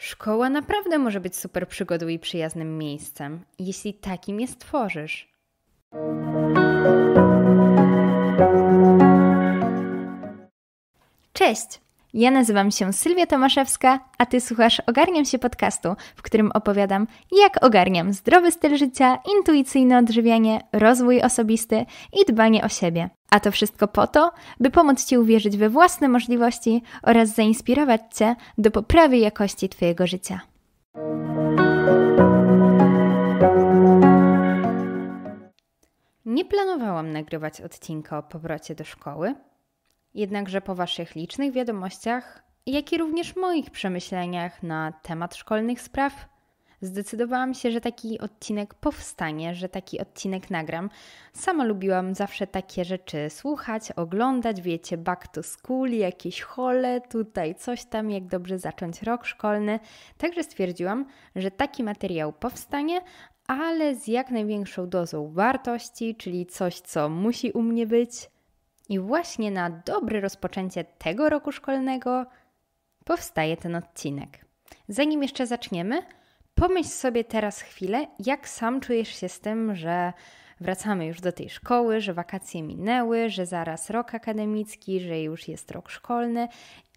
Szkoła naprawdę może być super przygodą i przyjaznym miejscem, jeśli takim je stworzysz. Cześć! Ja nazywam się Sylwia Tomaszewska, a ty słuchasz Ogarniam się podcastu, w którym opowiadam, jak ogarniam zdrowy styl życia, intuicyjne odżywianie, rozwój osobisty i dbanie o siebie. A to wszystko po to, by pomóc ci uwierzyć we własne możliwości oraz zainspirować cię do poprawy jakości twojego życia. Nie planowałam nagrywać odcinka o powrocie do szkoły Jednakże po Waszych licznych wiadomościach, jak i również moich przemyśleniach na temat szkolnych spraw, zdecydowałam się, że taki odcinek powstanie, że taki odcinek nagram. Sama lubiłam zawsze takie rzeczy słuchać, oglądać, wiecie, back to school, jakieś hole, tutaj coś tam, jak dobrze zacząć rok szkolny. Także stwierdziłam, że taki materiał powstanie, ale z jak największą dozą wartości, czyli coś, co musi u mnie być i właśnie na dobre rozpoczęcie tego roku szkolnego powstaje ten odcinek. Zanim jeszcze zaczniemy, pomyśl sobie teraz chwilę, jak sam czujesz się z tym, że wracamy już do tej szkoły, że wakacje minęły, że zaraz rok akademicki, że już jest rok szkolny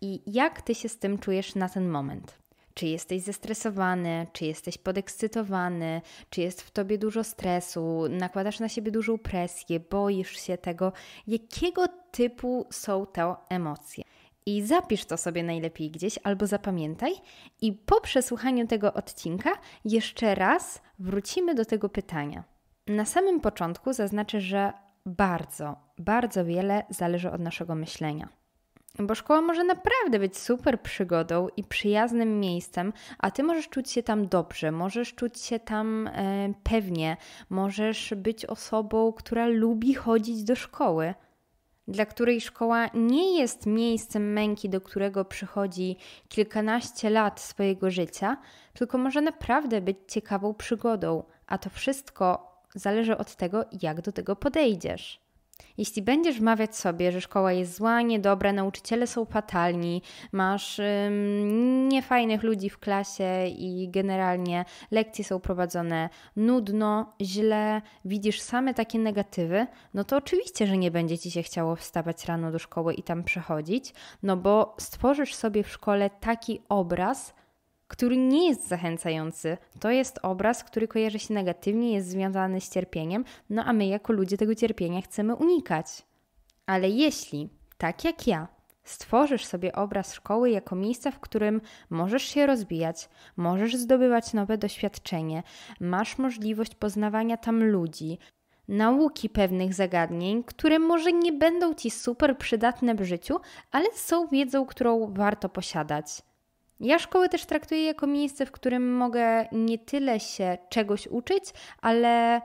i jak ty się z tym czujesz na ten moment. Czy jesteś zestresowany, czy jesteś podekscytowany, czy jest w tobie dużo stresu, nakładasz na siebie dużą presję, boisz się tego, jakiego typu są te emocje. I zapisz to sobie najlepiej gdzieś albo zapamiętaj, i po przesłuchaniu tego odcinka jeszcze raz wrócimy do tego pytania. Na samym początku zaznaczę, że bardzo, bardzo wiele zależy od naszego myślenia. Bo szkoła może naprawdę być super przygodą i przyjaznym miejscem, a ty możesz czuć się tam dobrze, możesz czuć się tam e, pewnie, możesz być osobą, która lubi chodzić do szkoły, dla której szkoła nie jest miejscem męki, do którego przychodzi kilkanaście lat swojego życia, tylko może naprawdę być ciekawą przygodą, a to wszystko zależy od tego, jak do tego podejdziesz. Jeśli będziesz wmawiać sobie, że szkoła jest zła, niedobra, nauczyciele są fatalni, masz ym, niefajnych ludzi w klasie i generalnie lekcje są prowadzone nudno, źle, widzisz same takie negatywy, no to oczywiście, że nie będzie ci się chciało wstawać rano do szkoły i tam przechodzić, no bo stworzysz sobie w szkole taki obraz, który nie jest zachęcający. To jest obraz, który kojarzy się negatywnie, jest związany z cierpieniem, no a my jako ludzie tego cierpienia chcemy unikać. Ale jeśli, tak jak ja, Stworzysz sobie obraz szkoły jako miejsca, w którym możesz się rozbijać, możesz zdobywać nowe doświadczenie, masz możliwość poznawania tam ludzi, nauki pewnych zagadnień, które może nie będą ci super przydatne w życiu, ale są wiedzą, którą warto posiadać. Ja szkołę też traktuję jako miejsce, w którym mogę nie tyle się czegoś uczyć, ale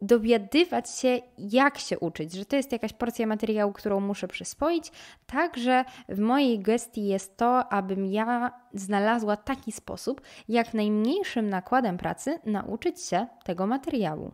dowiadywać się, jak się uczyć, że to jest jakaś porcja materiału, którą muszę przyswoić. Także w mojej gestii jest to, abym ja znalazła taki sposób, jak najmniejszym nakładem pracy nauczyć się tego materiału.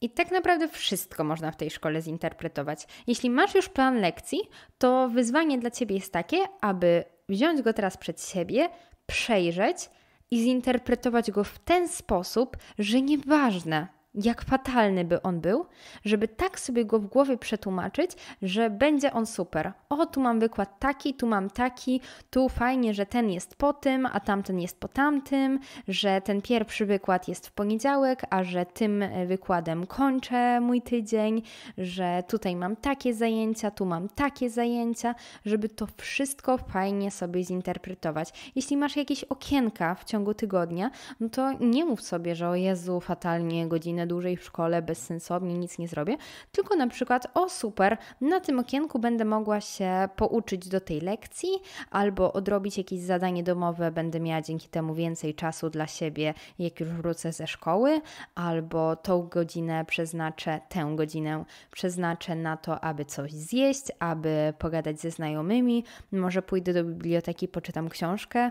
I tak naprawdę wszystko można w tej szkole zinterpretować. Jeśli masz już plan lekcji, to wyzwanie dla ciebie jest takie, aby wziąć go teraz przed siebie, przejrzeć i zinterpretować go w ten sposób, że nieważne, jak fatalny by on był, żeby tak sobie go w głowie przetłumaczyć, że będzie on super. O, tu mam wykład taki, tu mam taki, tu fajnie, że ten jest po tym, a tamten jest po tamtym, że ten pierwszy wykład jest w poniedziałek, a że tym e, wykładem kończę mój tydzień, że tutaj mam takie zajęcia, tu mam takie zajęcia, żeby to wszystko fajnie sobie zinterpretować. Jeśli masz jakieś okienka w ciągu tygodnia, no to nie mów sobie, że o Jezu, fatalnie godzinę dłużej w szkole bezsensownie, nic nie zrobię, tylko na przykład o super, na tym okienku będę mogła się pouczyć do tej lekcji albo odrobić jakieś zadanie domowe, będę miała dzięki temu więcej czasu dla siebie, jak już wrócę ze szkoły, albo tą godzinę przeznaczę, tę godzinę przeznaczę na to, aby coś zjeść, aby pogadać ze znajomymi, może pójdę do biblioteki, poczytam książkę.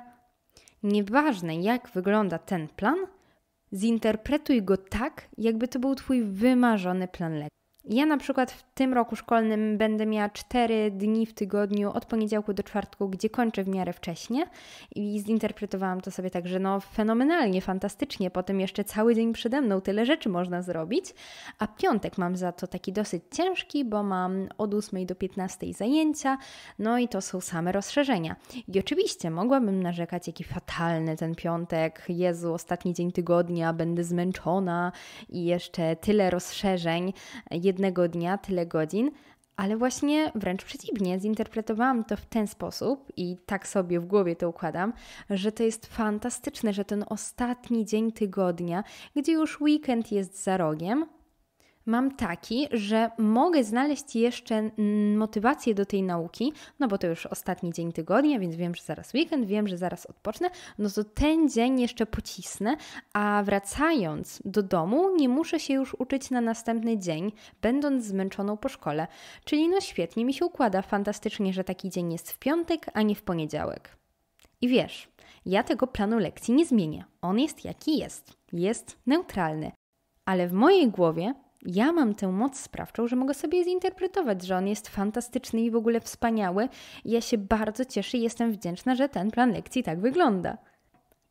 Nieważne, jak wygląda ten plan, Zinterpretuj go tak, jakby to był Twój wymarzony plan ja na przykład w tym roku szkolnym będę miała 4 dni w tygodniu od poniedziałku do czwartku, gdzie kończę w miarę wcześnie i zinterpretowałam to sobie tak, że no fenomenalnie, fantastycznie, potem jeszcze cały dzień przede mną tyle rzeczy można zrobić, a piątek mam za to taki dosyć ciężki, bo mam od 8 do 15 zajęcia, no i to są same rozszerzenia. I oczywiście mogłabym narzekać, jaki fatalny ten piątek, Jezu, ostatni dzień tygodnia, będę zmęczona i jeszcze tyle rozszerzeń, jednego dnia tyle godzin, ale właśnie wręcz przeciwnie, zinterpretowałam to w ten sposób i tak sobie w głowie to układam, że to jest fantastyczne, że ten ostatni dzień tygodnia, gdzie już weekend jest za rogiem, mam taki, że mogę znaleźć jeszcze motywację do tej nauki, no bo to już ostatni dzień tygodnia, więc wiem, że zaraz weekend, wiem, że zaraz odpocznę, no to ten dzień jeszcze pocisnę, a wracając do domu nie muszę się już uczyć na następny dzień, będąc zmęczoną po szkole. Czyli no świetnie mi się układa, fantastycznie, że taki dzień jest w piątek, a nie w poniedziałek. I wiesz, ja tego planu lekcji nie zmienię. On jest jaki jest. Jest neutralny. Ale w mojej głowie ja mam tę moc sprawczą, że mogę sobie zinterpretować, że on jest fantastyczny i w ogóle wspaniały. Ja się bardzo cieszę i jestem wdzięczna, że ten plan lekcji tak wygląda.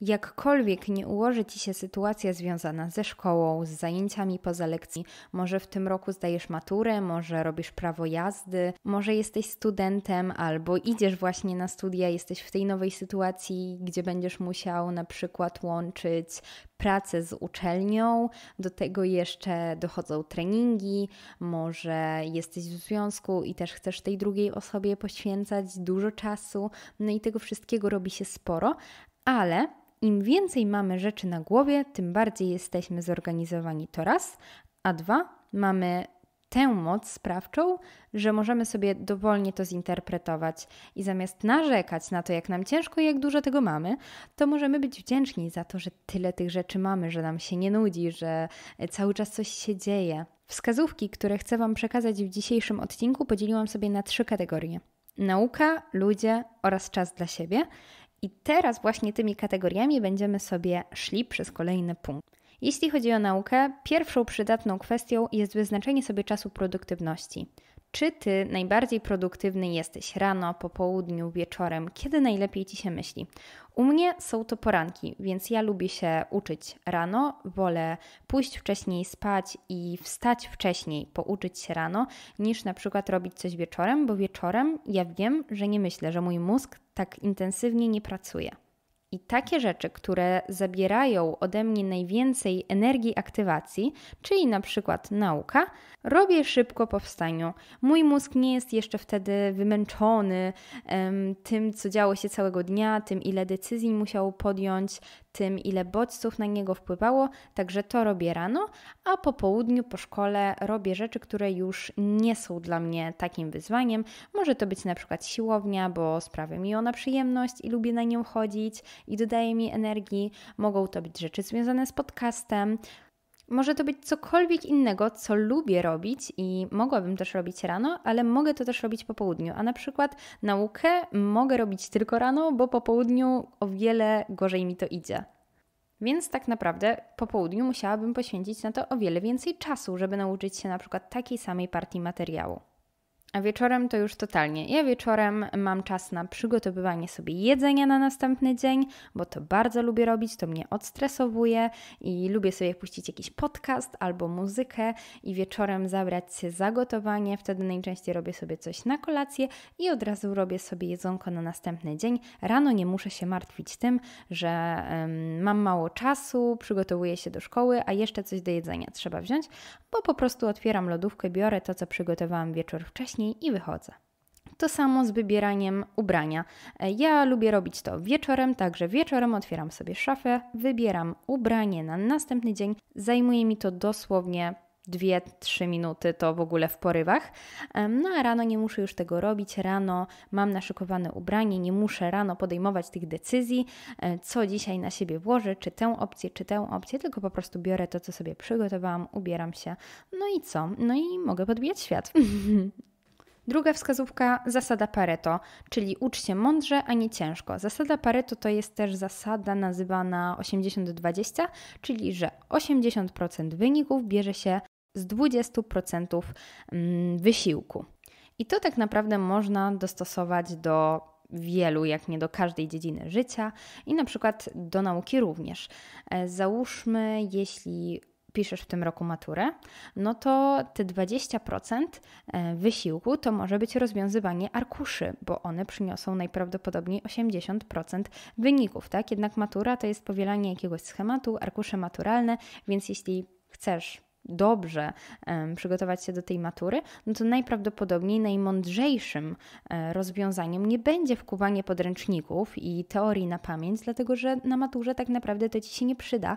Jakkolwiek nie ułoży Ci się sytuacja związana ze szkołą, z zajęciami poza lekcji, może w tym roku zdajesz maturę, może robisz prawo jazdy, może jesteś studentem albo idziesz właśnie na studia, jesteś w tej nowej sytuacji, gdzie będziesz musiał na przykład łączyć pracę z uczelnią, do tego jeszcze dochodzą treningi, może jesteś w związku i też chcesz tej drugiej osobie poświęcać dużo czasu, no i tego wszystkiego robi się sporo, ale im więcej mamy rzeczy na głowie, tym bardziej jesteśmy zorganizowani to raz, a dwa, mamy tę moc sprawczą, że możemy sobie dowolnie to zinterpretować i zamiast narzekać na to, jak nam ciężko i jak dużo tego mamy, to możemy być wdzięczni za to, że tyle tych rzeczy mamy, że nam się nie nudzi, że e, cały czas coś się dzieje. Wskazówki, które chcę Wam przekazać w dzisiejszym odcinku, podzieliłam sobie na trzy kategorie: nauka, ludzie oraz czas dla siebie. I teraz właśnie tymi kategoriami będziemy sobie szli przez kolejny punkt. Jeśli chodzi o naukę, pierwszą przydatną kwestią jest wyznaczenie sobie czasu produktywności. Czy ty najbardziej produktywny jesteś rano, po południu, wieczorem? Kiedy najlepiej ci się myśli? U mnie są to poranki, więc ja lubię się uczyć rano, wolę pójść wcześniej spać i wstać wcześniej, pouczyć się rano, niż na przykład robić coś wieczorem, bo wieczorem ja wiem, że nie myślę, że mój mózg tak intensywnie nie pracuje. I takie rzeczy, które zabierają ode mnie najwięcej energii aktywacji, czyli na przykład nauka, robię szybko po wstaniu. Mój mózg nie jest jeszcze wtedy wymęczony um, tym, co działo się całego dnia, tym, ile decyzji musiał podjąć, tym, ile bodźców na niego wpływało, także to robię rano, a po południu po szkole robię rzeczy, które już nie są dla mnie takim wyzwaniem. Może to być na przykład siłownia, bo sprawia mi ona przyjemność i lubię na nią chodzić i dodaje mi energii. Mogą to być rzeczy związane z podcastem. Może to być cokolwiek innego, co lubię robić i mogłabym też robić rano, ale mogę to też robić po południu. A na przykład naukę mogę robić tylko rano, bo po południu o wiele gorzej mi to idzie. Więc tak naprawdę po południu musiałabym poświęcić na to o wiele więcej czasu, żeby nauczyć się na przykład takiej samej partii materiału a wieczorem to już totalnie. Ja wieczorem mam czas na przygotowywanie sobie jedzenia na następny dzień, bo to bardzo lubię robić, to mnie odstresowuje i lubię sobie puścić jakiś podcast albo muzykę i wieczorem zabrać się za gotowanie. Wtedy najczęściej robię sobie coś na kolację i od razu robię sobie jedzonko na następny dzień. Rano nie muszę się martwić tym, że um, mam mało czasu, przygotowuję się do szkoły, a jeszcze coś do jedzenia trzeba wziąć, bo po prostu otwieram lodówkę, biorę to, co przygotowałam wieczór wcześniej i wychodzę. To samo z wybieraniem ubrania. E, ja lubię robić to wieczorem, także wieczorem otwieram sobie szafę, wybieram ubranie na następny dzień. Zajmuje mi to dosłownie 2-3 minuty to w ogóle w porywach. E, no a rano nie muszę już tego robić. Rano mam naszykowane ubranie, nie muszę rano podejmować tych decyzji, e, co dzisiaj na siebie włożę, czy tę opcję, czy tę opcję, tylko po prostu biorę to, co sobie przygotowałam, ubieram się. No i co? No i mogę podbijać świat. Druga wskazówka zasada Pareto, czyli uczcie mądrze, a nie ciężko. Zasada Pareto to jest też zasada nazywana 80-20, czyli że 80% wyników bierze się z 20% mm, wysiłku. I to tak naprawdę można dostosować do wielu, jak nie do każdej dziedziny życia i na przykład do nauki również. E, załóżmy, jeśli piszesz w tym roku maturę, no to te 20% e, wysiłku to może być rozwiązywanie arkuszy, bo one przyniosą najprawdopodobniej 80% wyników, tak? Jednak matura to jest powielanie jakiegoś schematu, arkusze maturalne, więc jeśli chcesz dobrze um, przygotować się do tej matury, no to najprawdopodobniej najmądrzejszym e, rozwiązaniem nie będzie wkuwanie podręczników i teorii na pamięć, dlatego że na maturze tak naprawdę to ci się nie przyda,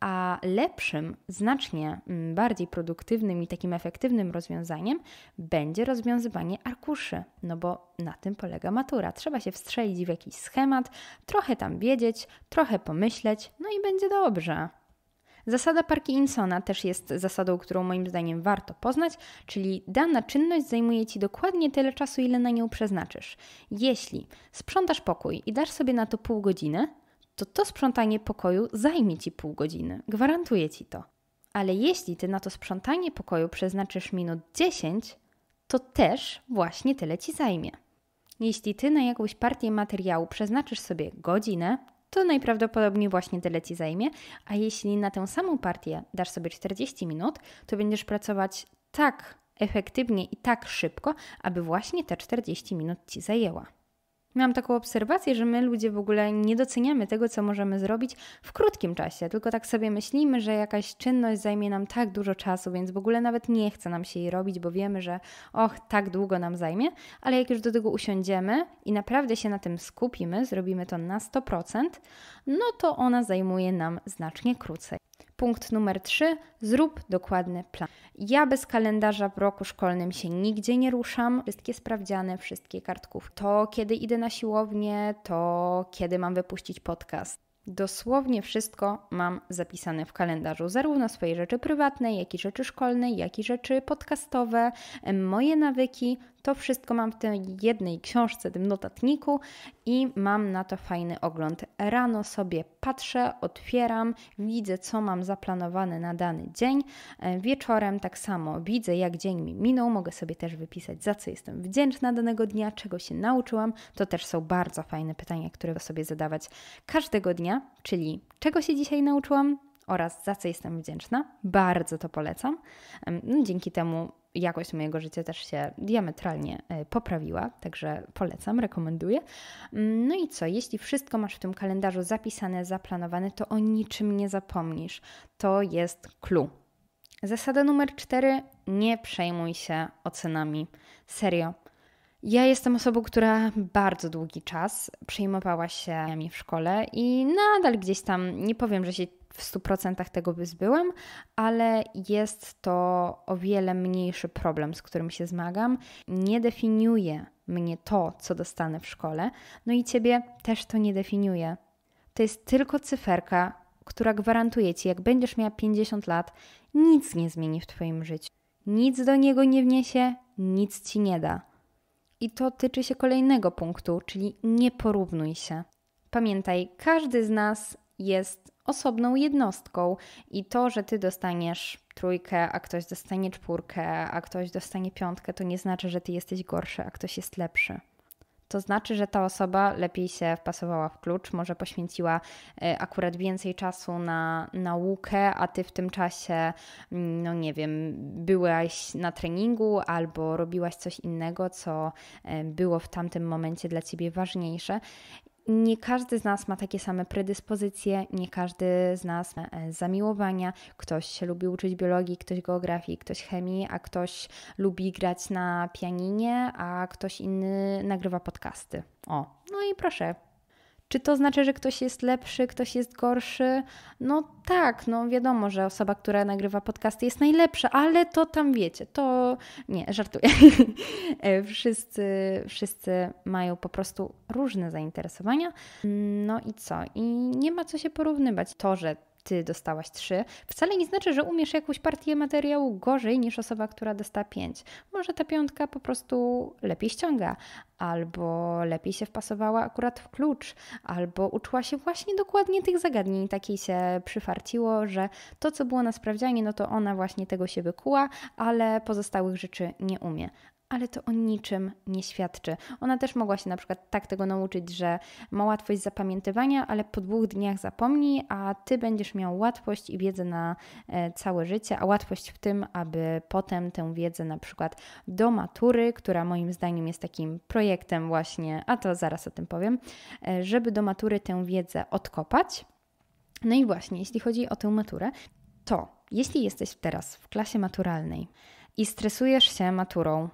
a lepszym, znacznie mm, bardziej produktywnym i takim efektywnym rozwiązaniem będzie rozwiązywanie arkuszy, no bo na tym polega matura. Trzeba się wstrzelić w jakiś schemat, trochę tam wiedzieć, trochę pomyśleć, no i będzie dobrze. Zasada Parkinsona też jest zasadą, którą moim zdaniem warto poznać, czyli dana czynność zajmuje ci dokładnie tyle czasu, ile na nią przeznaczysz. Jeśli sprzątasz pokój i dasz sobie na to pół godziny, to to sprzątanie pokoju zajmie ci pół godziny. Gwarantuję ci to. Ale jeśli ty na to sprzątanie pokoju przeznaczysz minut 10, to też właśnie tyle ci zajmie. Jeśli ty na jakąś partię materiału przeznaczysz sobie godzinę, to najprawdopodobniej właśnie tyle ci zajmie, a jeśli na tę samą partię dasz sobie 40 minut, to będziesz pracować tak efektywnie i tak szybko, aby właśnie te 40 minut ci zajęła miałam taką obserwację, że my ludzie w ogóle nie doceniamy tego, co możemy zrobić w krótkim czasie, tylko tak sobie myślimy, że jakaś czynność zajmie nam tak dużo czasu, więc w ogóle nawet nie chce nam się jej robić, bo wiemy, że och, tak długo nam zajmie, ale jak już do tego usiądziemy i naprawdę się na tym skupimy, zrobimy to na 100%, no to ona zajmuje nam znacznie krócej. Punkt numer 3. Zrób dokładny plan. Ja bez kalendarza w roku szkolnym się nigdzie nie ruszam. Wszystkie sprawdziane, wszystkie kartkówki. To kiedy idę na siłownię, to kiedy mam wypuścić podcast. Dosłownie wszystko mam zapisane w kalendarzu, zarówno swoje rzeczy prywatne, jak i rzeczy szkolne, jak i rzeczy podcastowe, moje nawyki, to wszystko mam w tej jednej książce, tym notatniku i mam na to fajny ogląd. Rano sobie patrzę, otwieram, widzę co mam zaplanowane na dany dzień. Wieczorem tak samo widzę jak dzień mi minął, mogę sobie też wypisać za co jestem wdzięczna danego dnia, czego się nauczyłam. To też są bardzo fajne pytania, które sobie zadawać każdego dnia, czyli czego się dzisiaj nauczyłam, oraz za co jestem wdzięczna. Bardzo to polecam. No, dzięki temu jakość mojego życia też się diametralnie e, poprawiła, także polecam, rekomenduję. Mm, no i co, jeśli wszystko masz w tym kalendarzu zapisane, zaplanowane, to o niczym nie zapomnisz. To jest clue. Zasada numer cztery: nie przejmuj się ocenami. Serio. Ja jestem osobą, która bardzo długi czas przejmowała się mi w szkole i nadal gdzieś tam, nie powiem, że się w 100% tego by zbyłam, ale jest to o wiele mniejszy problem, z którym się zmagam. Nie definiuje mnie to, co dostanę w szkole, no i ciebie też to nie definiuje. To jest tylko cyferka, która gwarantuje ci, jak będziesz miała 50 lat, nic nie zmieni w twoim życiu. Nic do niego nie wniesie, nic ci nie da. I to tyczy się kolejnego punktu, czyli nie porównuj się. Pamiętaj, każdy z nas jest osobną jednostką i to, że ty dostaniesz trójkę, a ktoś dostanie czwórkę, a ktoś dostanie piątkę, to nie znaczy, że ty jesteś gorszy, a ktoś jest lepszy. To znaczy, że ta osoba lepiej się wpasowała w klucz, może poświęciła e, akurat więcej czasu na naukę, a ty w tym czasie, mm, no nie wiem, byłaś na treningu albo robiłaś coś innego, co e, było w tamtym momencie dla ciebie ważniejsze nie każdy z nas ma takie same predyspozycje, nie każdy z nas ma e, zamiłowania. Ktoś się lubi uczyć biologii, ktoś geografii, ktoś chemii, a ktoś lubi grać na pianinie, a ktoś inny nagrywa podcasty. O, no i proszę, czy to znaczy, że ktoś jest lepszy, ktoś jest gorszy? No tak, no wiadomo, że osoba, która nagrywa podcasty jest najlepsza, ale to tam wiecie, to nie, żartuję. wszyscy, wszyscy mają po prostu różne zainteresowania. No i co? I nie ma co się porównywać. To, że ty dostałaś 3, wcale nie znaczy, że umiesz jakąś partię materiału gorzej niż osoba, która dostała 5. Może ta piątka po prostu lepiej ściąga, albo lepiej się wpasowała akurat w klucz, albo uczyła się właśnie dokładnie tych zagadnień i takiej się przyfarciło, że to, co było na sprawdzianie, no to ona właśnie tego się wykuła, ale pozostałych rzeczy nie umie ale to o niczym nie świadczy. Ona też mogła się na przykład tak tego nauczyć, że ma łatwość zapamiętywania, ale po dwóch dniach zapomni, a ty będziesz miał łatwość i wiedzę na e, całe życie, a łatwość w tym, aby potem tę wiedzę na przykład do matury, która moim zdaniem jest takim projektem właśnie, a to zaraz o tym powiem, e, żeby do matury tę wiedzę odkopać. No i właśnie, jeśli chodzi o tę maturę, to jeśli jesteś teraz w klasie maturalnej i stresujesz się maturą,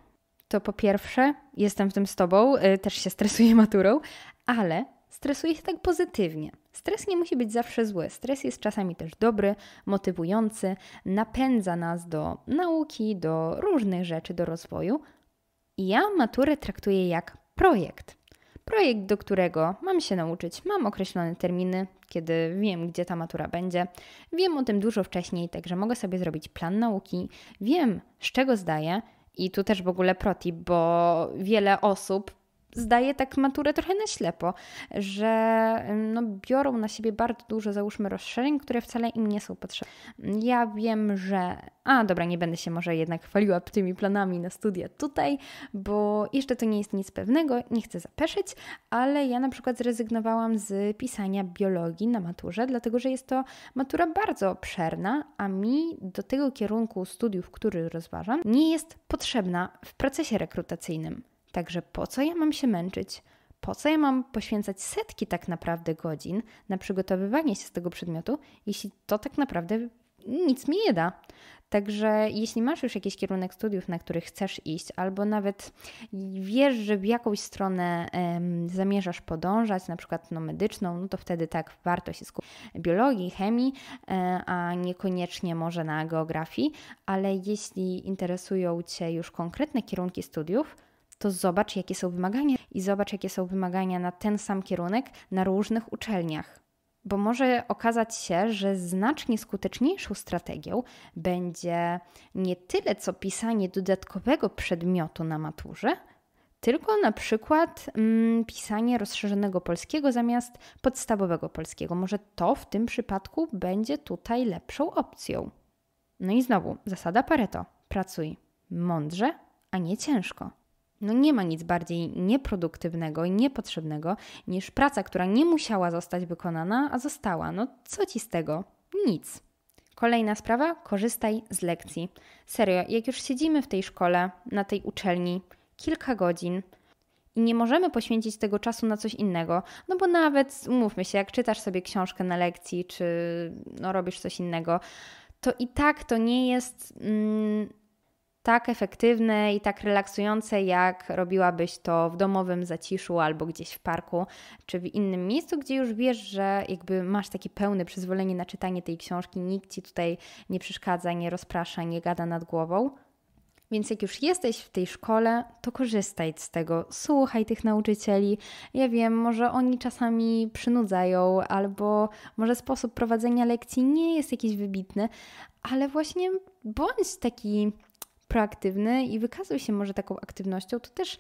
to po pierwsze jestem w tym z Tobą, y, też się stresuję maturą, ale stresuję się tak pozytywnie. Stres nie musi być zawsze zły. Stres jest czasami też dobry, motywujący, napędza nas do nauki, do różnych rzeczy, do rozwoju. I ja maturę traktuję jak projekt. Projekt, do którego mam się nauczyć, mam określone terminy, kiedy wiem, gdzie ta matura będzie. Wiem o tym dużo wcześniej, także mogę sobie zrobić plan nauki, wiem, z czego zdaję i tu też w ogóle protip, bo wiele osób zdaje tak maturę trochę na ślepo, że no, biorą na siebie bardzo dużo, załóżmy, rozszerzeń, które wcale im nie są potrzebne. Ja wiem, że. A dobra, nie będę się może jednak chwaliła tymi planami na studia tutaj, bo jeszcze to nie jest nic pewnego, nie chcę zapeszyć, ale ja na przykład zrezygnowałam z pisania biologii na maturze, dlatego że jest to matura bardzo obszerna, a mi do tego kierunku studiów, który rozważam, nie jest potrzebna w procesie rekrutacyjnym. Także po co ja mam się męczyć? Po co ja mam poświęcać setki tak naprawdę godzin na przygotowywanie się z tego przedmiotu, jeśli to tak naprawdę nic mi nie da. Także jeśli masz już jakiś kierunek studiów, na który chcesz iść, albo nawet wiesz, że w jakąś stronę em, zamierzasz podążać, na przykład no, medyczną, no to wtedy tak warto się skupić na biologii, chemii, e, a niekoniecznie może na geografii, ale jeśli interesują Cię już konkretne kierunki studiów, to zobacz, jakie są wymagania i zobacz, jakie są wymagania na ten sam kierunek na różnych uczelniach. Bo może okazać się, że znacznie skuteczniejszą strategią będzie nie tyle co pisanie dodatkowego przedmiotu na maturze, tylko na przykład mm, pisanie rozszerzonego polskiego zamiast podstawowego polskiego. Może to w tym przypadku będzie tutaj lepszą opcją. No i znowu zasada Pareto: pracuj mądrze, a nie ciężko. No nie ma nic bardziej nieproduktywnego i niepotrzebnego niż praca, która nie musiała zostać wykonana, a została. No co ci z tego? Nic. Kolejna sprawa, korzystaj z lekcji. Serio, jak już siedzimy w tej szkole, na tej uczelni, kilka godzin, i nie możemy poświęcić tego czasu na coś innego. No bo nawet, umówmy się, jak czytasz sobie książkę na lekcji, czy no, robisz coś innego, to i tak to nie jest. Mm, tak efektywne i tak relaksujące, jak robiłabyś to w domowym zaciszu albo gdzieś w parku, czy w innym miejscu, gdzie już wiesz, że jakby masz takie pełne przyzwolenie na czytanie tej książki, nikt ci tutaj nie przeszkadza, nie rozprasza, nie gada nad głową. Więc jak już jesteś w tej szkole, to korzystaj z tego, słuchaj tych nauczycieli. Ja wiem, może oni czasami przynudzają, albo może sposób prowadzenia lekcji nie jest jakiś wybitny, ale właśnie bądź taki proaktywny i wykazuj się może taką aktywnością, to też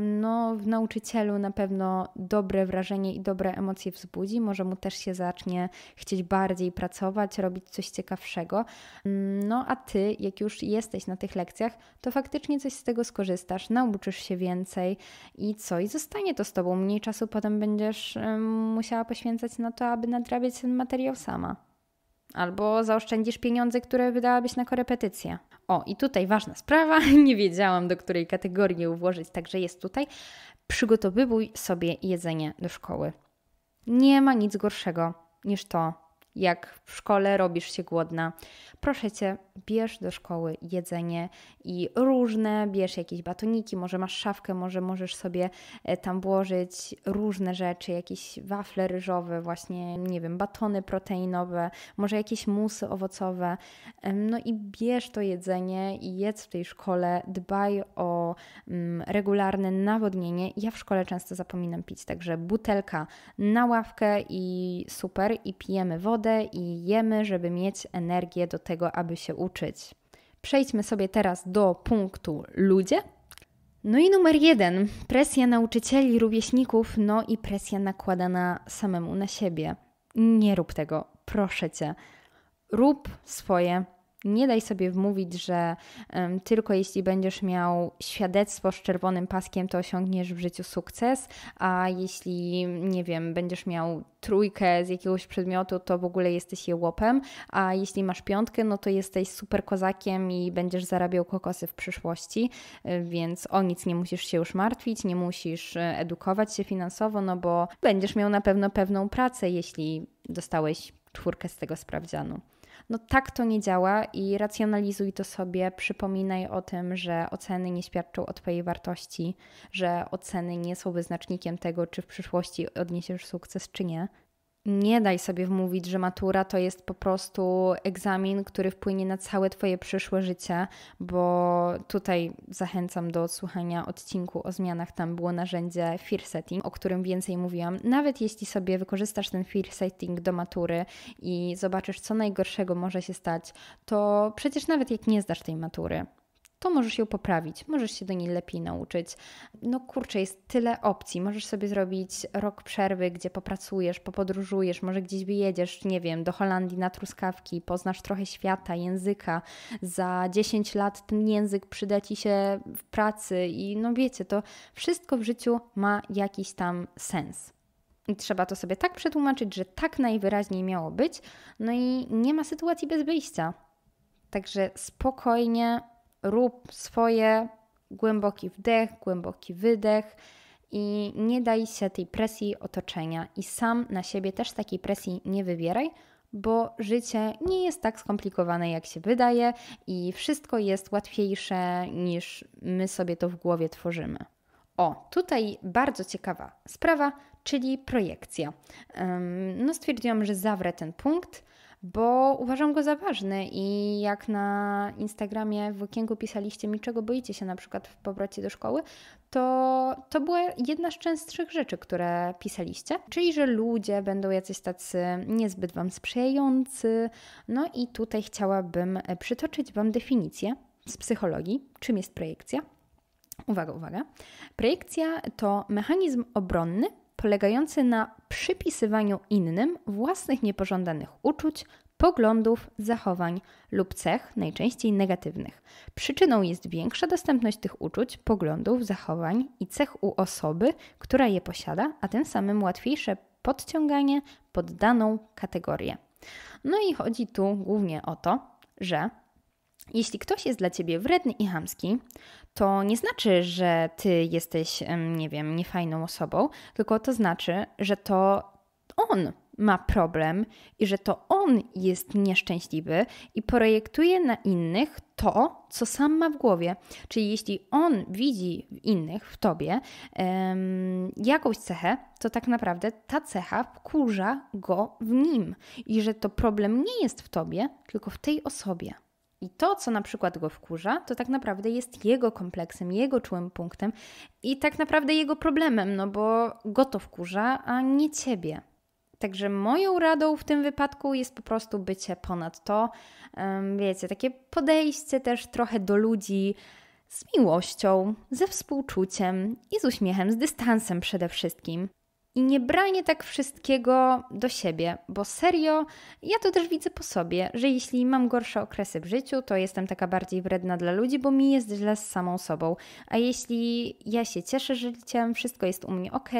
no, w nauczycielu na pewno dobre wrażenie i dobre emocje wzbudzi. Może mu też się zacznie chcieć bardziej pracować, robić coś ciekawszego. Mm, no a ty, jak już jesteś na tych lekcjach, to faktycznie coś z tego skorzystasz, nauczysz się więcej i co? I zostanie to z tobą. Mniej czasu potem będziesz musiała poświęcać na to, aby nadrabiać ten materiał sama albo zaoszczędzisz pieniądze, które wydałabyś na korepetycję. O, i tutaj ważna sprawa, nie wiedziałam do której kategorii ułożyć, także jest tutaj. Przygotowywuj sobie jedzenie do szkoły. Nie ma nic gorszego niż to, jak w szkole robisz się głodna. Proszę cię, bierz do szkoły jedzenie i różne, bierz jakieś batoniki, może masz szafkę, może możesz sobie e, tam włożyć różne rzeczy, jakieś wafle ryżowe, właśnie, nie wiem, batony proteinowe, może jakieś musy owocowe. No i bierz to jedzenie i jedz w tej szkole, dbaj o mm, regularne nawodnienie. Ja w szkole często zapominam pić, także butelka na ławkę i super, i pijemy wodę wodę i jemy, żeby mieć energię do tego, aby się uczyć. Przejdźmy sobie teraz do punktu ludzie. No i numer jeden: presja nauczycieli, rówieśników, no i presja nakładana samemu na siebie. Nie rób tego, proszę cię. Rób swoje nie daj sobie wmówić, że um, tylko jeśli będziesz miał świadectwo z czerwonym paskiem, to osiągniesz w życiu sukces, a jeśli, nie wiem, będziesz miał trójkę z jakiegoś przedmiotu, to w ogóle jesteś jełopem, a jeśli masz piątkę, no to jesteś super kozakiem i będziesz zarabiał kokosy w przyszłości, e, więc o nic nie musisz się już martwić, nie musisz e, edukować się finansowo, no bo będziesz miał na pewno pewną pracę, jeśli dostałeś czwórkę z tego sprawdzianu. No tak to nie działa i racjonalizuj to sobie, przypominaj o tym, że oceny nie świadczą o Twojej wartości, że oceny nie są wyznacznikiem tego, czy w przyszłości odniesiesz sukces, czy nie nie daj sobie wmówić, że matura to jest po prostu egzamin, który wpłynie na całe Twoje przyszłe życie, bo tutaj zachęcam do odsłuchania odcinku o zmianach. Tam było narzędzie fear setting, o którym więcej mówiłam. Nawet jeśli sobie wykorzystasz ten fear setting do matury i zobaczysz, co najgorszego może się stać, to przecież nawet jak nie zdasz tej matury, to możesz ją poprawić, możesz się do niej lepiej nauczyć. No kurczę, jest tyle opcji. Możesz sobie zrobić rok przerwy, gdzie popracujesz, popodróżujesz, może gdzieś wyjedziesz, nie wiem, do Holandii na truskawki, poznasz trochę świata, języka. Za 10 lat ten język przyda ci się w pracy i no wiecie, to wszystko w życiu ma jakiś tam sens. I trzeba to sobie tak przetłumaczyć, że tak najwyraźniej miało być. No i nie ma sytuacji bez wyjścia. Także spokojnie rób swoje głęboki wdech, głęboki wydech i nie daj się tej presji otoczenia i sam na siebie też takiej presji nie wybieraj, bo życie nie jest tak skomplikowane, jak się wydaje, i wszystko jest łatwiejsze niż my sobie to w głowie tworzymy. O, tutaj bardzo ciekawa sprawa, czyli projekcja. No, stwierdziłam, że zawrę ten punkt bo uważam go za ważny i jak na Instagramie w okienku pisaliście mi, czego boicie się na przykład w powrocie do szkoły, to to była jedna z częstszych rzeczy, które pisaliście, czyli że ludzie będą jacyś tacy niezbyt Wam sprzyjający. No i tutaj chciałabym e, przytoczyć Wam definicję z psychologii, czym jest projekcja. Uwaga, uwaga. Projekcja to mechanizm obronny polegający na przypisywaniu innym własnych niepożądanych uczuć, poglądów, zachowań lub cech, najczęściej negatywnych. Przyczyną jest większa dostępność tych uczuć, poglądów, zachowań i cech u osoby, która je posiada, a tym samym łatwiejsze podciąganie pod daną kategorię. No i chodzi tu głównie o to, że jeśli ktoś jest dla ciebie wredny i hamski, to nie znaczy, że ty jesteś, nie wiem, niefajną osobą, tylko to znaczy, że to on ma problem i że to on jest nieszczęśliwy i projektuje na innych to, co sam ma w głowie. Czyli jeśli on widzi w innych, w tobie, jakąś cechę, to tak naprawdę ta cecha wkurza go w nim i że to problem nie jest w tobie, tylko w tej osobie. I to, co na przykład go wkurza, to tak naprawdę jest jego kompleksem, jego czułym punktem i tak naprawdę jego problemem, no bo go to wkurza, a nie ciebie. Także moją radą w tym wypadku jest po prostu bycie ponad to, wiecie, takie podejście też trochę do ludzi z miłością, ze współczuciem i z uśmiechem, z dystansem przede wszystkim i nie branie tak wszystkiego do siebie, bo serio, ja to też widzę po sobie, że jeśli mam gorsze okresy w życiu, to jestem taka bardziej wredna dla ludzi, bo mi jest źle z samą sobą. A jeśli ja się cieszę życiem, wszystko jest u mnie ok,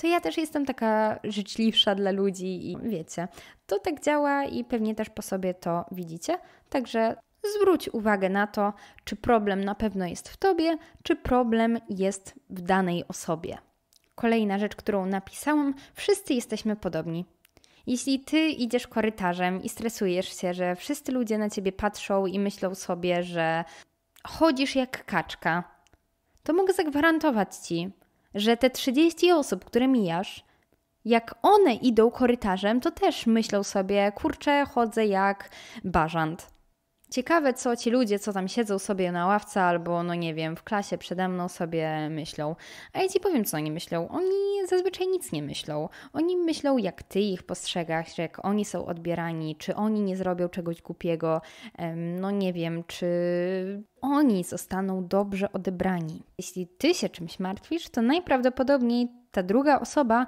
to ja też jestem taka życzliwsza dla ludzi i wiecie, to tak działa i pewnie też po sobie to widzicie. Także zwróć uwagę na to, czy problem na pewno jest w tobie, czy problem jest w danej osobie kolejna rzecz, którą napisałam, wszyscy jesteśmy podobni. Jeśli ty idziesz korytarzem i stresujesz się, że wszyscy ludzie na ciebie patrzą i myślą sobie, że chodzisz jak kaczka, to mogę zagwarantować ci, że te 30 osób, które mijasz, jak one idą korytarzem, to też myślą sobie, kurczę, chodzę jak bażant. Ciekawe, co ci ludzie, co tam siedzą sobie na ławce albo, no nie wiem, w klasie przede mną sobie myślą. A ja ci powiem, co oni myślą. Oni zazwyczaj nic nie myślą. Oni myślą, jak ty ich postrzegasz, jak oni są odbierani, czy oni nie zrobią czegoś głupiego, no nie wiem, czy oni zostaną dobrze odebrani. Jeśli ty się czymś martwisz, to najprawdopodobniej ta druga osoba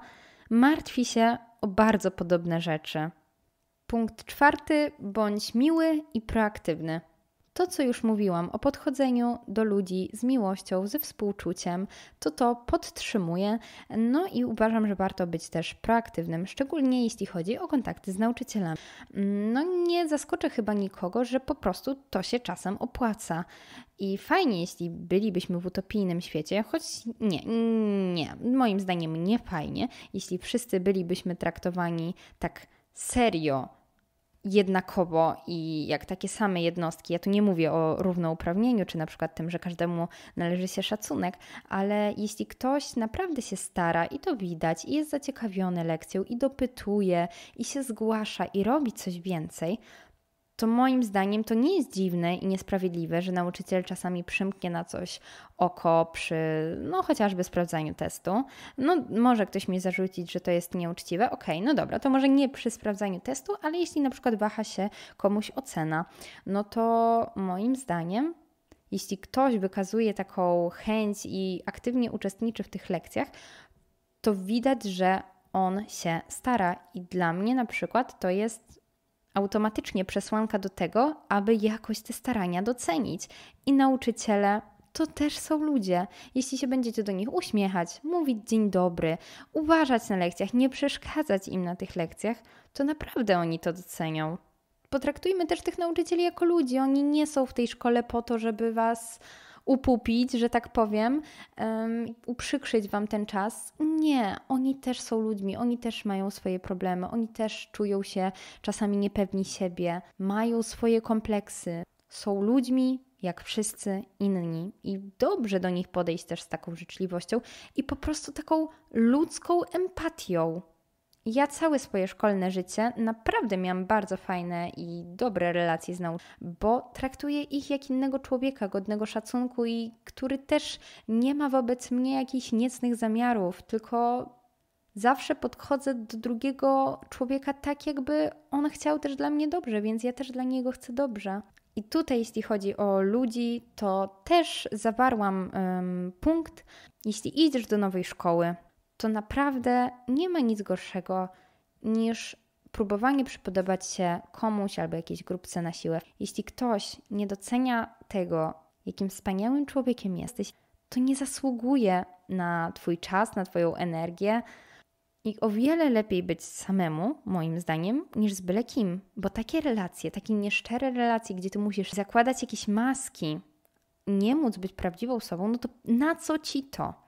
martwi się o bardzo podobne rzeczy. Punkt czwarty: bądź miły i proaktywny. To, co już mówiłam o podchodzeniu do ludzi z miłością, ze współczuciem, to to podtrzymuje. No i uważam, że warto być też proaktywnym, szczególnie jeśli chodzi o kontakty z nauczycielami. No nie zaskoczę chyba nikogo, że po prostu to się czasem opłaca. I fajnie, jeśli bylibyśmy w utopijnym świecie, choć nie, nie, moim zdaniem nie fajnie, jeśli wszyscy bylibyśmy traktowani tak serio jednakowo i jak takie same jednostki. Ja tu nie mówię o równouprawnieniu, czy na przykład tym, że każdemu należy się szacunek, ale jeśli ktoś naprawdę się stara i to widać, i jest zaciekawiony lekcją, i dopytuje, i się zgłasza, i robi coś więcej, to moim zdaniem to nie jest dziwne i niesprawiedliwe, że nauczyciel czasami przymknie na coś oko przy, no chociażby sprawdzaniu testu. No może ktoś mi zarzucić, że to jest nieuczciwe. Okej, okay, no dobra, to może nie przy sprawdzaniu testu, ale jeśli na przykład waha się komuś ocena, no to moim zdaniem jeśli ktoś wykazuje taką chęć i aktywnie uczestniczy w tych lekcjach, to widać, że on się stara i dla mnie na przykład to jest automatycznie przesłanka do tego, aby jakoś te starania docenić. I nauczyciele to też są ludzie. Jeśli się będziecie do nich uśmiechać, mówić dzień dobry, uważać na lekcjach, nie przeszkadzać im na tych lekcjach, to naprawdę oni to docenią. Potraktujmy też tych nauczycieli jako ludzi. Oni nie są w tej szkole po to, żeby was upupić, że tak powiem, um, uprzykrzyć wam ten czas. Nie, oni też są ludźmi, oni też mają swoje problemy, oni też czują się czasami niepewni siebie, mają swoje kompleksy, są ludźmi, jak wszyscy inni, i dobrze do nich podejść też z taką życzliwością i po prostu taką ludzką empatią. Ja całe swoje szkolne życie naprawdę miałam bardzo fajne i dobre relacje z nauczycielami, bo traktuję ich jak innego człowieka, godnego szacunku i który też nie ma wobec mnie jakichś niecnych zamiarów, tylko zawsze podchodzę do drugiego człowieka tak, jakby on chciał też dla mnie dobrze, więc ja też dla niego chcę dobrze. I tutaj, jeśli chodzi o ludzi, to też zawarłam um, punkt, jeśli idziesz do nowej szkoły, to naprawdę nie ma nic gorszego niż próbowanie przypodobać się komuś albo jakiejś grupce na siłę. Jeśli ktoś nie docenia tego, jakim wspaniałym człowiekiem jesteś, to nie zasługuje na Twój czas, na Twoją energię. I o wiele lepiej być samemu, moim zdaniem, niż z byle kim, bo takie relacje, takie nieszczere relacje, gdzie ty musisz zakładać jakieś maski, nie móc być prawdziwą sobą, no to na co ci to?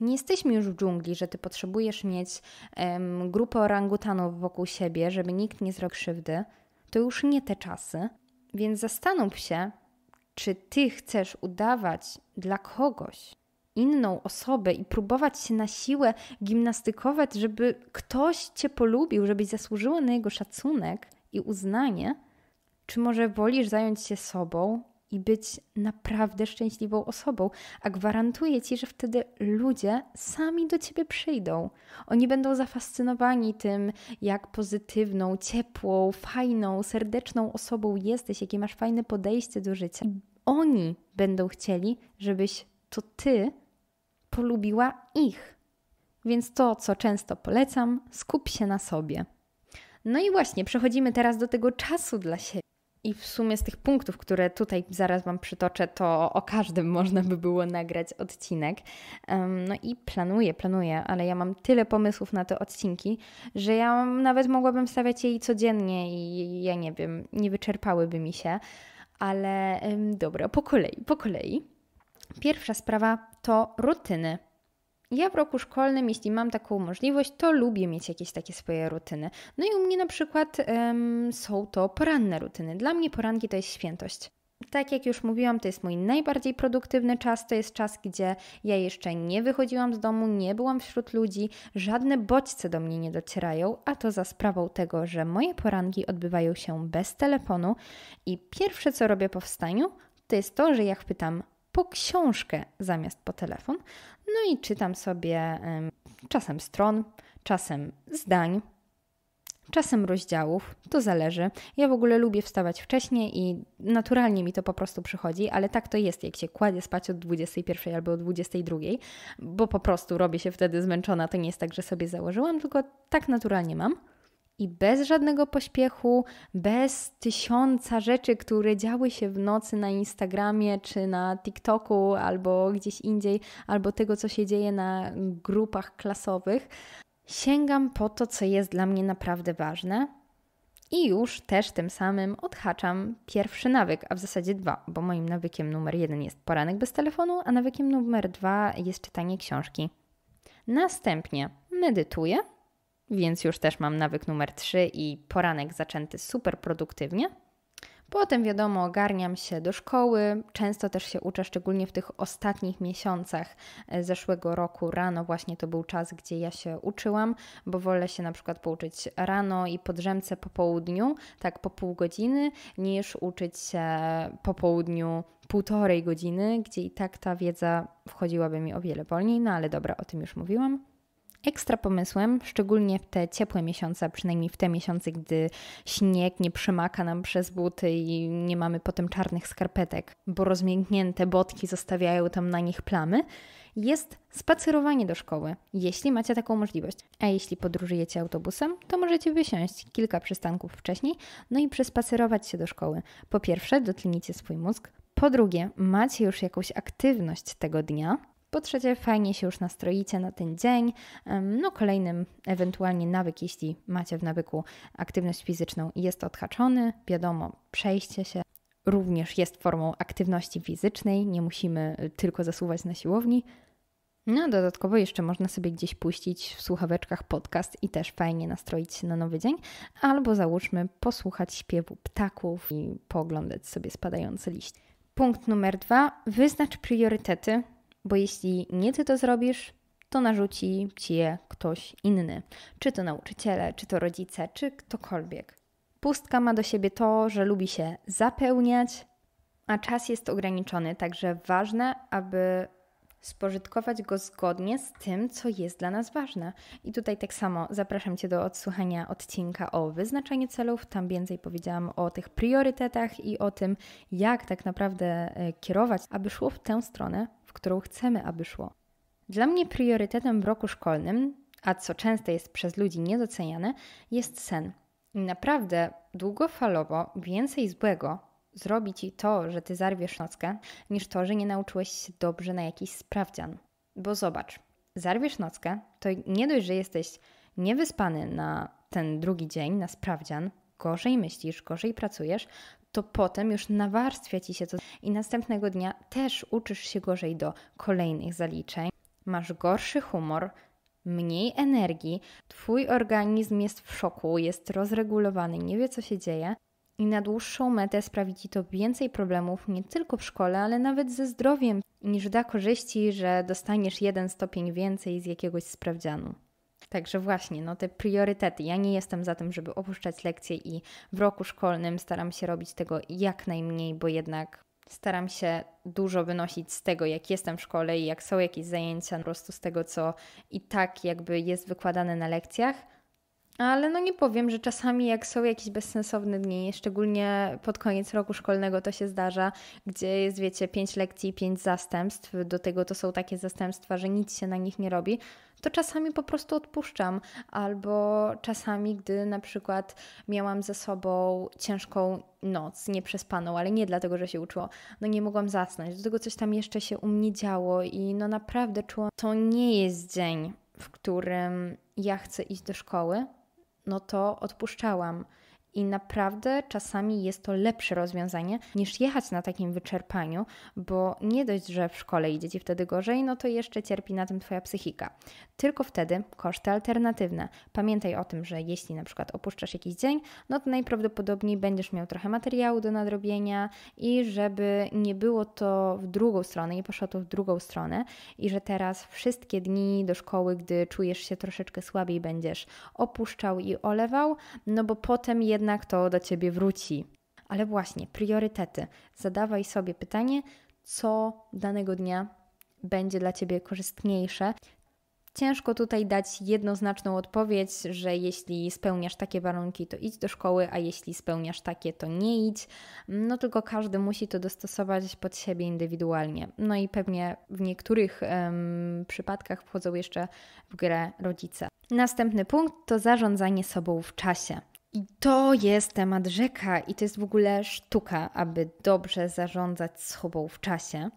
Nie jesteśmy już w dżungli, że ty potrzebujesz mieć um, grupę orangutanów wokół siebie, żeby nikt nie zrobił krzywdy. To już nie te czasy. Więc zastanów się, czy ty chcesz udawać dla kogoś inną osobę i próbować się na siłę gimnastykować, żeby ktoś cię polubił, żebyś zasłużyła na jego szacunek i uznanie, czy może wolisz zająć się sobą i być naprawdę szczęśliwą osobą, a gwarantuję ci, że wtedy ludzie sami do ciebie przyjdą. Oni będą zafascynowani tym, jak pozytywną, ciepłą, fajną, serdeczną osobą jesteś, jakie masz fajne podejście do życia. I oni będą chcieli, żebyś to ty polubiła ich. Więc to, co często polecam, skup się na sobie. No i właśnie, przechodzimy teraz do tego czasu dla siebie. I w sumie z tych punktów, które tutaj zaraz Wam przytoczę, to o każdym można by było nagrać odcinek. No i planuję, planuję, ale ja mam tyle pomysłów na te odcinki, że ja nawet mogłabym stawiać jej codziennie i ja nie wiem, nie wyczerpałyby mi się. Ale dobra, po kolei, po kolei. Pierwsza sprawa to rutyny. Ja w roku szkolnym, jeśli mam taką możliwość, to lubię mieć jakieś takie swoje rutyny. No i u mnie na przykład są to poranne rutyny. Dla mnie poranki to jest świętość. Tak jak już mówiłam, to jest mój najbardziej produktywny czas. To jest czas, gdzie ja jeszcze nie wychodziłam z domu, nie byłam wśród ludzi, żadne bodźce do mnie nie docierają, a to za sprawą tego, że moje poranki odbywają się bez telefonu. I pierwsze, co robię po wstaniu, to jest to, że ja chwytam po książkę zamiast po telefon. No i czytam sobie czasem stron, czasem zdań, czasem rozdziałów, to zależy. Ja w ogóle lubię wstawać wcześniej i naturalnie mi to po prostu przychodzi, ale tak to jest, jak się kładzie spać od 21 albo od 22, bo po prostu robię się wtedy zmęczona. To nie jest tak, że sobie założyłam, tylko tak naturalnie mam i bez żadnego pośpiechu, bez tysiąca rzeczy, które działy się w nocy na Instagramie czy na TikToku albo gdzieś indziej, albo tego, co się dzieje na grupach klasowych, sięgam po to, co jest dla mnie naprawdę ważne. I już też tym samym odhaczam pierwszy nawyk, a w zasadzie dwa, bo moim nawykiem numer jeden jest poranek bez telefonu, a nawykiem numer dwa jest czytanie książki. Następnie medytuję, więc już też mam nawyk numer 3 i poranek zaczęty super produktywnie. Potem wiadomo, ogarniam się do szkoły, często też się uczę, szczególnie w tych ostatnich miesiącach e, zeszłego roku rano, właśnie to był czas, gdzie ja się uczyłam, bo wolę się na przykład pouczyć rano i podrzemce po południu, tak po pół godziny, niż uczyć się po południu półtorej godziny, gdzie i tak ta wiedza wchodziłaby mi o wiele wolniej, no ale dobra, o tym już mówiłam ekstra pomysłem, szczególnie w te ciepłe miesiące, przynajmniej w te miesiące, gdy śnieg nie przemaka nam przez buty i nie mamy potem czarnych skarpetek, bo rozmięknięte botki zostawiają tam na nich plamy, jest spacerowanie do szkoły, jeśli macie taką możliwość. A jeśli podróżujecie autobusem, to możecie wysiąść kilka przystanków wcześniej, no i przespacerować się do szkoły. Po pierwsze, dotlenicie swój mózg, po drugie, macie już jakąś aktywność tego dnia, po trzecie, fajnie się już nastroicie na ten dzień. No, kolejnym ewentualnie nawyk, jeśli macie w nawyku aktywność fizyczną, jest odhaczony. Wiadomo, przejście się również jest formą aktywności fizycznej, nie musimy tylko zasuwać na siłowni. No, dodatkowo jeszcze można sobie gdzieś puścić w słuchaweczkach podcast i też fajnie nastroić się na nowy dzień, albo załóżmy posłuchać śpiewu ptaków i pooglądać sobie spadające liście. Punkt numer dwa: wyznacz priorytety bo jeśli nie ty to zrobisz, to narzuci ci je ktoś inny. Czy to nauczyciele, czy to rodzice, czy ktokolwiek. Pustka ma do siebie to, że lubi się zapełniać, a czas jest ograniczony, także ważne, aby spożytkować go zgodnie z tym, co jest dla nas ważne. I tutaj tak samo zapraszam Cię do odsłuchania odcinka o wyznaczaniu celów. Tam więcej powiedziałam o tych priorytetach i o tym, jak tak naprawdę e, kierować, aby szło w tę stronę, którą chcemy, aby szło. Dla mnie priorytetem w roku szkolnym, a co często jest przez ludzi niedoceniane, jest sen. I naprawdę długofalowo więcej złego zrobi ci to, że ty zarwiesz nockę, niż to, że nie nauczyłeś się dobrze na jakiś sprawdzian. Bo zobacz, zarwiesz nockę, to nie dość, że jesteś niewyspany na ten drugi dzień, na sprawdzian, gorzej myślisz, gorzej pracujesz, to potem już nawarstwia ci się to i następnego dnia też uczysz się gorzej do kolejnych zaliczeń. Masz gorszy humor, mniej energii, twój organizm jest w szoku, jest rozregulowany, nie wie co się dzieje. I na dłuższą metę sprawi ci to więcej problemów nie tylko w szkole, ale nawet ze zdrowiem, niż da korzyści, że dostaniesz jeden stopień więcej z jakiegoś sprawdzianu. Także właśnie, no te priorytety. Ja nie jestem za tym, żeby opuszczać lekcje i w roku szkolnym staram się robić tego jak najmniej, bo jednak staram się dużo wynosić z tego, jak jestem w szkole i jak są jakieś zajęcia, po prostu z tego, co i tak jakby jest wykładane na lekcjach. Ale no nie powiem, że czasami jak są jakieś bezsensowne dni, szczególnie pod koniec roku szkolnego to się zdarza, gdzie jest wiecie pięć lekcji, pięć zastępstw, do tego to są takie zastępstwa, że nic się na nich nie robi, to czasami po prostu odpuszczam. Albo czasami, gdy na przykład miałam ze sobą ciężką noc, nie przespaną, ale nie dlatego, że się uczyło, no nie mogłam zasnąć. Do tego coś tam jeszcze się u mnie działo i no naprawdę czułam, to nie jest dzień, w którym ja chcę iść do szkoły, no to odpuszczałam. I naprawdę czasami jest to lepsze rozwiązanie niż jechać na takim wyczerpaniu, bo nie dość, że w szkole idzie ci wtedy gorzej, no to jeszcze cierpi na tym twoja psychika. Tylko wtedy koszty alternatywne. Pamiętaj o tym, że jeśli na przykład opuszczasz jakiś dzień, no to najprawdopodobniej będziesz miał trochę materiału do nadrobienia i żeby nie było to w drugą stronę, nie poszło to w drugą stronę i że teraz wszystkie dni do szkoły, gdy czujesz się troszeczkę słabiej, będziesz opuszczał i olewał, no bo potem jednak jednak to do ciebie wróci. Ale właśnie, priorytety. Zadawaj sobie pytanie, co danego dnia będzie dla ciebie korzystniejsze. Ciężko tutaj dać jednoznaczną odpowiedź, że jeśli spełniasz takie warunki, to idź do szkoły, a jeśli spełniasz takie, to nie idź. No tylko każdy musi to dostosować pod siebie indywidualnie. No i pewnie w niektórych przypadkach wchodzą jeszcze w grę rodzice. Następny punkt to zarządzanie sobą w czasie. I to jest temat rzeka i to jest w ogóle sztuka, aby dobrze zarządzać schobą w czasie.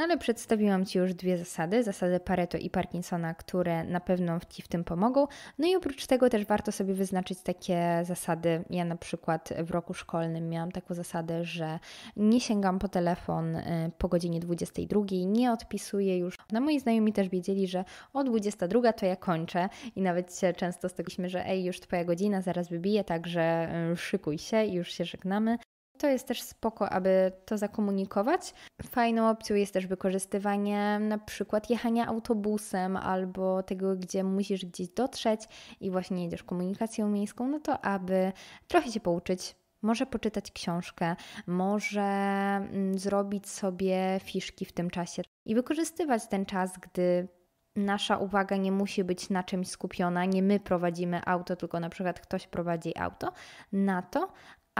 No ale przedstawiłam Ci już dwie zasady, zasady Pareto i Parkinsona, które na pewno Ci w tym pomogą. No i oprócz tego też warto sobie wyznaczyć takie zasady. Ja na przykład w roku szkolnym miałam taką zasadę, że nie sięgam po telefon y, po godzinie 22, nie odpisuję już. No moi znajomi też wiedzieli, że o 22 to ja kończę i nawet się często z że ej, już twoja godzina zaraz wybije, także y, szykuj się i już się żegnamy to jest też spoko, aby to zakomunikować. Fajną opcją jest też wykorzystywanie na przykład jechania autobusem albo tego, gdzie musisz gdzieś dotrzeć i właśnie jedziesz komunikacją miejską, no to aby trochę się pouczyć może poczytać książkę, może mm, zrobić sobie fiszki w tym czasie i wykorzystywać ten czas, gdy nasza uwaga nie musi być na czymś skupiona, nie my prowadzimy auto, tylko na przykład ktoś prowadzi auto, na to,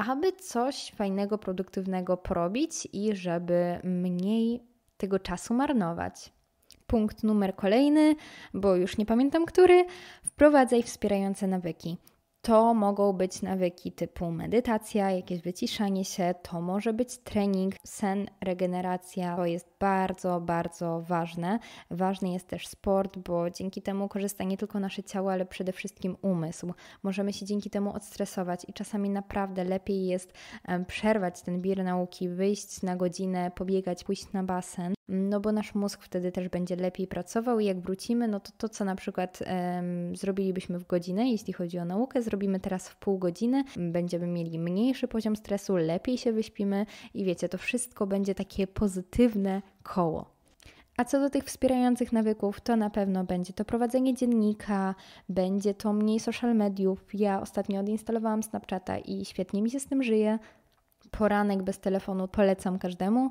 aby coś fajnego, produktywnego porobić i żeby mniej tego czasu marnować. Punkt numer kolejny, bo już nie pamiętam który, wprowadzaj wspierające nawyki. To mogą być nawyki typu medytacja, jakieś wyciszanie się, to może być trening, sen, regeneracja, to jest bardzo, bardzo ważne. Ważny jest też sport, bo dzięki temu korzysta nie tylko nasze ciało, ale przede wszystkim umysł. Możemy się dzięki temu odstresować i czasami naprawdę lepiej jest przerwać ten bier nauki, wyjść na godzinę, pobiegać, pójść na basen no bo nasz mózg wtedy też będzie lepiej pracował i jak wrócimy, no to to, co na przykład zrobilibyśmy w godzinę, jeśli chodzi o naukę, zrobimy teraz w pół godziny, będziemy mieli mniejszy poziom stresu, lepiej się wyśpimy i wiecie, to wszystko będzie takie pozytywne koło. A co do tych wspierających nawyków, to na pewno będzie to prowadzenie dziennika, będzie to mniej social mediów. Ja ostatnio odinstalowałam Snapchata i świetnie mi się z tym żyje. Poranek bez telefonu polecam każdemu.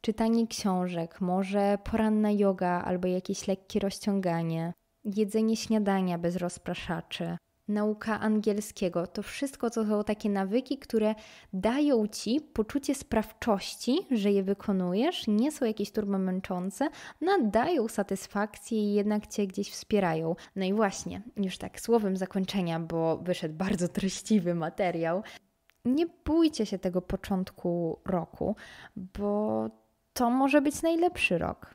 Czytanie książek, może poranna yoga albo jakieś lekkie rozciąganie. Jedzenie śniadania bez rozpraszaczy nauka angielskiego, to wszystko to są takie nawyki, które dają ci poczucie sprawczości, że je wykonujesz, nie są jakieś turbo męczące, nadają satysfakcję i jednak cię gdzieś wspierają. No i właśnie, już tak słowem zakończenia, bo wyszedł bardzo treściwy materiał. Nie bójcie się tego początku roku, bo to może być najlepszy rok.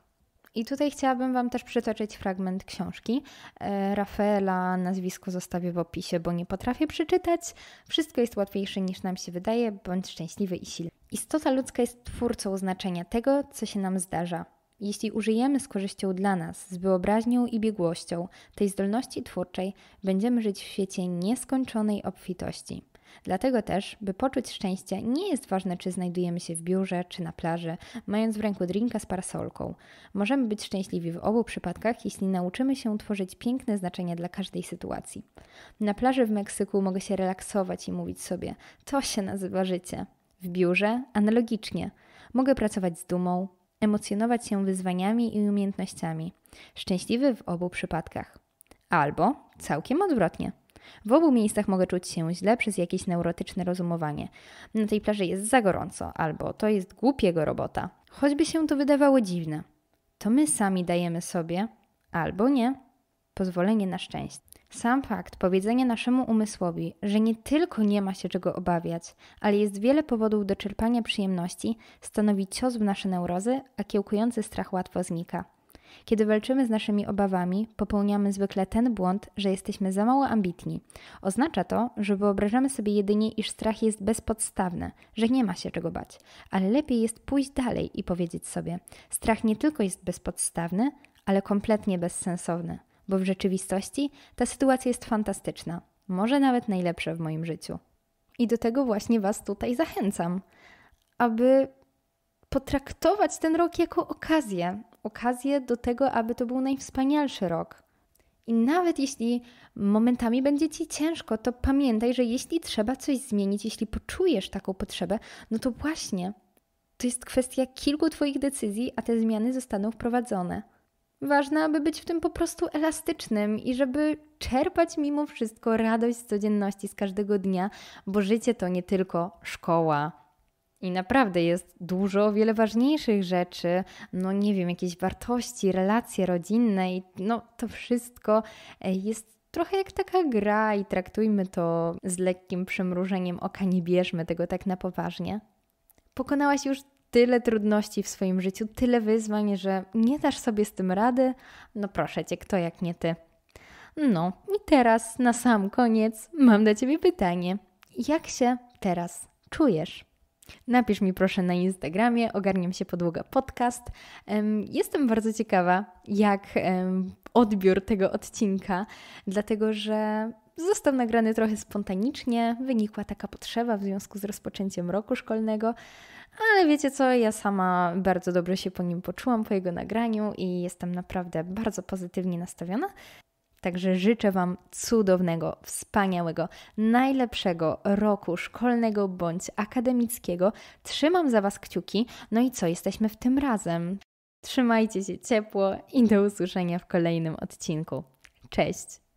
I tutaj chciałabym Wam też przytoczyć fragment książki. E, Rafaela nazwisko zostawię w opisie, bo nie potrafię przeczytać. Wszystko jest łatwiejsze niż nam się wydaje, bądź szczęśliwy i silny. Istota ludzka jest twórcą znaczenia tego, co się nam zdarza. Jeśli użyjemy z korzyścią dla nas, z wyobraźnią i biegłością tej zdolności twórczej, będziemy żyć w świecie nieskończonej obfitości. Dlatego też, by poczuć szczęście, nie jest ważne, czy znajdujemy się w biurze, czy na plaży, mając w ręku drinka z parasolką. Możemy być szczęśliwi w obu przypadkach, jeśli nauczymy się tworzyć piękne znaczenia dla każdej sytuacji. Na plaży w Meksyku mogę się relaksować i mówić sobie: To się nazywa życie. W biurze analogicznie. Mogę pracować z dumą, emocjonować się wyzwaniami i umiejętnościami. Szczęśliwy w obu przypadkach. Albo całkiem odwrotnie. W obu miejscach mogę czuć się źle przez jakieś neurotyczne rozumowanie. Na tej plaży jest za gorąco, albo to jest głupiego robota. Choćby się to wydawało dziwne, to my sami dajemy sobie, albo nie, pozwolenie na szczęście. Sam fakt powiedzenia naszemu umysłowi, że nie tylko nie ma się czego obawiać, ale jest wiele powodów do czerpania przyjemności, stanowi cios w nasze neurozy, a kiełkujący strach łatwo znika. Kiedy walczymy z naszymi obawami, popełniamy zwykle ten błąd, że jesteśmy za mało ambitni. Oznacza to, że wyobrażamy sobie jedynie, iż strach jest bezpodstawny, że nie ma się czego bać, ale lepiej jest pójść dalej i powiedzieć sobie: strach nie tylko jest bezpodstawny, ale kompletnie bezsensowny, bo w rzeczywistości ta sytuacja jest fantastyczna, może nawet najlepsza w moim życiu. I do tego właśnie Was tutaj zachęcam, aby potraktować ten rok jako okazję, okazję do tego, aby to był najwspanialszy rok. I nawet jeśli momentami będzie ci ciężko, to pamiętaj, że jeśli trzeba coś zmienić, jeśli poczujesz taką potrzebę, no to właśnie to jest kwestia kilku Twoich decyzji, a te zmiany zostaną wprowadzone. Ważne, aby być w tym po prostu elastycznym i żeby czerpać mimo wszystko radość z codzienności, z każdego dnia, bo życie to nie tylko szkoła, i naprawdę jest dużo, o wiele ważniejszych rzeczy, no nie wiem, jakieś wartości, relacje rodzinne i no to wszystko e, jest trochę jak taka gra i traktujmy to z lekkim przymrużeniem oka, nie bierzmy tego tak na poważnie. Pokonałaś już tyle trudności w swoim życiu, tyle wyzwań, że nie dasz sobie z tym rady? No proszę cię, kto jak nie ty. No i teraz na sam koniec mam do ciebie pytanie. Jak się teraz czujesz? Napisz mi proszę na Instagramie, ogarniam się podłoga podcast. Jestem bardzo ciekawa, jak odbiór tego odcinka, dlatego że został nagrany trochę spontanicznie, wynikła taka potrzeba w związku z rozpoczęciem roku szkolnego, ale wiecie co, ja sama bardzo dobrze się po nim poczułam, po jego nagraniu i jestem naprawdę bardzo pozytywnie nastawiona. Także życzę Wam cudownego, wspaniałego, najlepszego roku szkolnego bądź akademickiego. Trzymam za Was kciuki. No i co, jesteśmy w tym razem. Trzymajcie się ciepło i do usłyszenia w kolejnym odcinku. Cześć!